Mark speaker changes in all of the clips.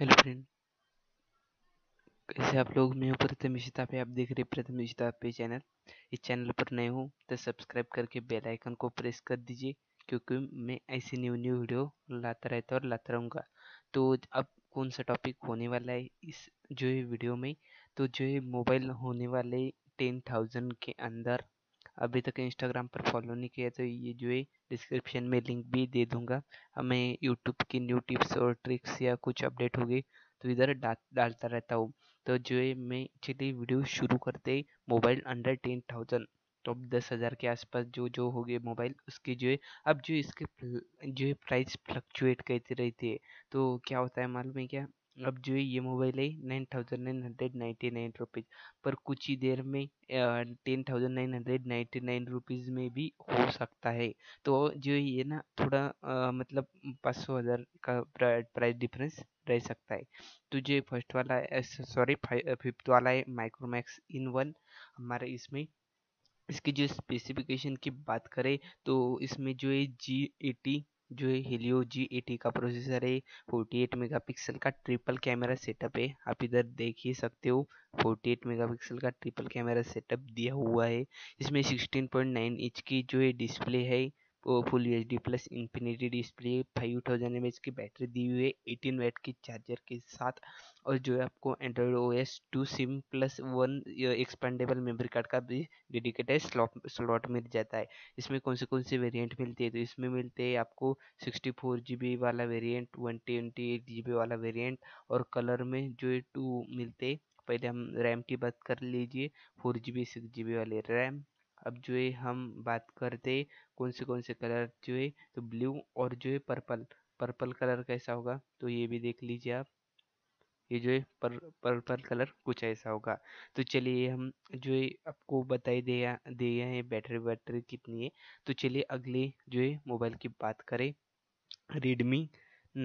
Speaker 1: hello friend कैसे आप लोग मैं हूँ प्रथम इशिता पे आप देख रहे प्रथम इशिता पे चैनल इस चैनल पर नए हो तो सब्सक्राइब करके बेल आइकन को प्रेस कर दीजिए क्योंकि मैं ऐसी न्यू न्यू वीडियो लाता रहता और लाता रहूँगा तो अब कौन सा टॉपिक होने वाला है इस जो है वीडियो में तो जो है मोबाइल होने वाले टेन थाउजेंड के अंदर अभी तक इंस्टाग्राम पर फॉलो नहीं किया तो ये जो है डिस्क्रिप्शन में लिंक भी दे दूंगा मैं यूट्यूब की न्यू टिप्स और ट्रिक्स या कुछ अपडेट हो गई तो इधर डा, डालता रहता हूँ तो जो है मैं चलिए वीडियो शुरू करते मोबाइल अंडर टेन थाउजेंड तो अब दस हज़ार के आसपास जो जो हो गए मोबाइल उसकी जो है अब जो इसके जो है प्राइस फ्लक्चुएट करती रहती है तो क्या होता है मालूम है क्या अब जो है ये मोबाइल है nine thousand nine hundred ninety nine rupees पर कुछ ही देर में ten thousand nine hundred ninety nine rupees में भी हो सकता है तो जो ये ना थोड़ा आ, मतलब पाँच सौ हज़ार का प्राइस डिफरेंस रह सकता है तो जो फर्स्ट वाला है सॉरी फिफ्थ वाला है माइक्रोमैक्स इन वन हमारे इसमें इसकी जो स्पेसिफिकेशन की बात करें तो इसमें जो है जी एटी जो हेलियो जी एटी का प्रोसेसर है 48 मेगापिक्सल का ट्रिपल कैमरा सेटअप है आप इधर देख ही सकते हो फोर्टी मेगा पिक्सल का ट्रिपल कैमरा सेटअप दिया हुआ है इसमें सिक्सटीन पॉइंट नाइन इंच की जो है डिस्प्ले है वो full H D plus infinity display five thousand M H की बैटरी दी हुई है एटीन वैट की चार्जर के साथ और जो है आपको Android O S two SIM plus one expandable memory card का भी डेडिकेटेड स्लॉट स्लॉट मिल जाता है इसमें कौन से कौन से वेरिएंट मिलते हैं तो इसमें मिलते हैं आपको सिक्सटी फोर जी बी वाला variant one twenty eight G B वाला वेरिएंट और कलर में जो है टू मिलते पहले हम रैम की बात कर लीजिए four G B six G B वाले रैम अब जो है हम बात करते कौन से कौन से कलर जो है तो ब्लू और जो है पर्पल पर्पल कलर कैसा होगा तो ये भी देख लीजिए आप ये जो है पर पर्पल कलर कुछ ऐसा होगा तो चलिए हम जो है आपको बताई दे दिया है बैटरी बैटरी कितनी है तो चलिए अगले जो है मोबाइल की बात करें रेडमी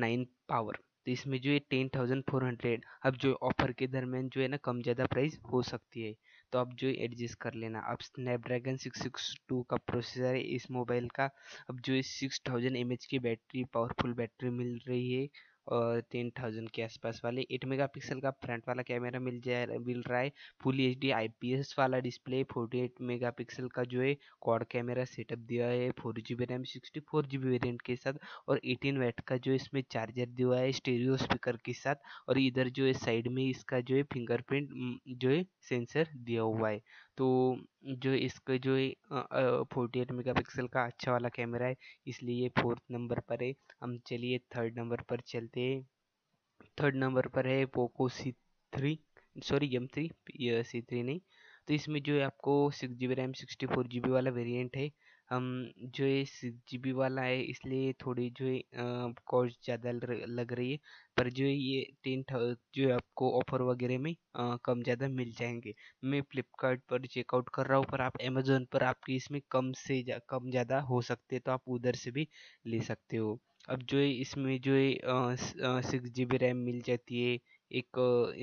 Speaker 1: नाइन पावर तो इसमें जो है टेन थाउजेंड फोर हंड्रेड अब जो ऑफर के दरमियान जो है ना कम ज़्यादा प्राइस हो सकती है तो आप जो है एडजस्ट कर लेना अब स्नैपड्रैगन सिक्स सिक्स टू का प्रोसेसर है इस मोबाइल का अब जो है सिक्स थाउजेंड एम एच की बैटरी पावरफुल बैटरी मिल रही है और तीन थाउजेंड के आसपास वाले एट मेगापिक्सल का फ्रंट वाला कैमरा मिल जाए मिल रहा है full H D I P S वाला display forty eight megapixel का जो है कॉड कैमरा सेटअप दिया है four G B RAM sixty four G B variant के साथ और एटीन वैट का जो इसमें चार्जर दिया है स्टेरियो स्पीकर के साथ और इधर जो है साइड में इसका जो है फिंगरप्रिंट जो है सेंसर दिया हुआ है तो जो इसका जो फोर्टी एट मेगा पिक्सल का अच्छा वाला कैमरा है इसलिए ये फोर्थ नंबर पर है हम चलिए थर्ड नंबर पर चलते हैं थर्ड नंबर पर है Poco C three sorry M three C three नहीं तो इसमें जो है आपको six G B RAM sixty four G B वाला वेरिएंट है हम जो ये सिक्स जी वाला है इसलिए थोड़ी जो है कॉस्ट ज़्यादा लग रही है पर जो ये टेन जो है आपको ऑफ़र वगैरह में आ, कम ज़्यादा मिल जाएंगे मैं फ्लिपकार्ट पर चेकआउट कर रहा हूँ पर आप अमेज़ोन पर आपकी इसमें कम से जा, कम ज़्यादा हो सकते तो आप उधर से भी ले सकते हो अब जो है इसमें जो है सिक्स जी बी रैम मिल जाती है एक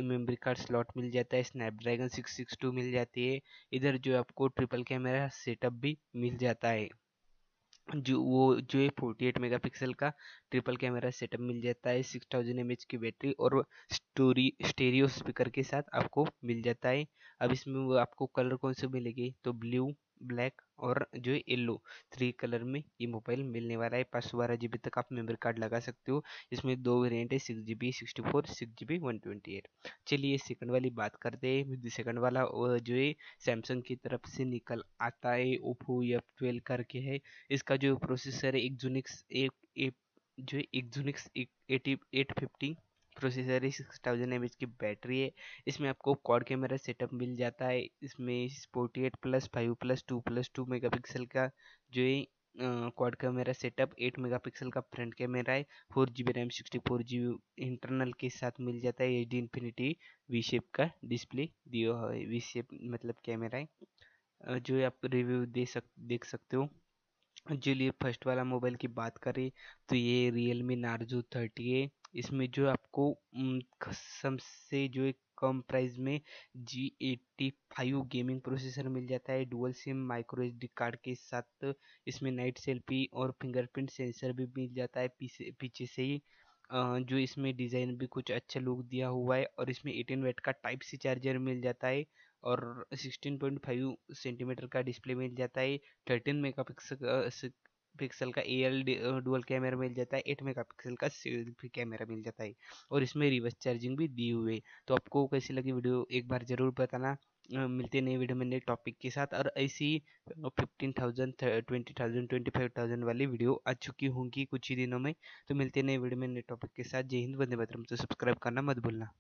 Speaker 1: मेमोरी कार्ड स्लॉट मिल जाता है स्नैपड्रैगन सिक्स सिक्स टू मिल जाती है इधर जो आपको ट्रिपल कैमरा सेटअप भी मिल जाता है जो वो जो है फोर्टी एट मेगा पिक्सल का ट्रिपल कैमरा सेटअप मिल जाता है सिक्स थाउजेंड एम एच की बैटरी और स्टोरी स्टेरियो स्पीकर के साथ आपको मिल जाता है अब इसमें वो आपको कलर कौन से मिलेगी तो ब्लू ब्लैक और जो येल्लो थ्री कलर में ये मोबाइल मिलने वाला है पाँच सौ बारह जी तक आप मेमोरी कार्ड लगा सकते हो इसमें दो वेरियंट है six G B sixty four six G B one twenty eight चलिए सेकंड वाली बात करते हैं सेकंड वाला जो है सैमसंग की तरफ से निकल आता है ओप्पो एफ ट्वेल्व करके है इसका जो प्रोसेसर है एक जूनिक्स एक, एक जो एक एटी एट फिफ्टी प्रोसेसर है सिक्स थाउजेंड एम की बैटरी है इसमें आपको कॉड कैमरा सेटअप मिल जाता है इसमें forty eight plus five plus two plus two megapixel का जो है quad camera setup eight megapixel का फ्रंट कैमरा है four G B RAM sixty four G B internal के साथ मिल जाता है H D infinity V shape का डिस्प्ले दिया है वी शेप मतलब कैमरा है जो आप रिव्यू दे सक देख सकते हो चलिए फर्स्ट वाला मोबाइल की बात करें तो ये रियल मी नार्जो थर्टी है इसमें जो आपको सबसे जो एक कम प्राइस में G eighty five gaming processor मिल जाता है dual SIM micro H card के साथ इसमें नाइट सेल्फी और फिंगरप्रिंट सेंसर भी मिल जाता है पीछे पीछे से ही जो इसमें डिज़ाइन भी कुछ अच्छा लुक दिया हुआ है और इसमें एटीन वेट का टाइप सी चार्जर मिल जाता है और 16.5 सेंटीमीटर का डिस्प्ले मिल जाता है थर्टीन मेगा पिक्सल का ए एल डुअल कैमरा मिल जाता है एट मेगा पिक्सल का सेल्फी कैमरा मिल जाता है और इसमें रिवर्स चार्जिंग भी दी हुई है तो आपको कैसी लगी वीडियो एक बार ज़रूर बताना मिलते नए वीडियो में नए टॉपिक के साथ और ऐसी fifteen thousand twenty thousand twenty five thousand वाली वीडियो आ चुकी होंगी कुछ ही दिनों में तो मिलते नए वीडियो में नए टॉपिक के साथ जय हिंद वंदे मातरम तो सब्सक्राइब करना मत भूलना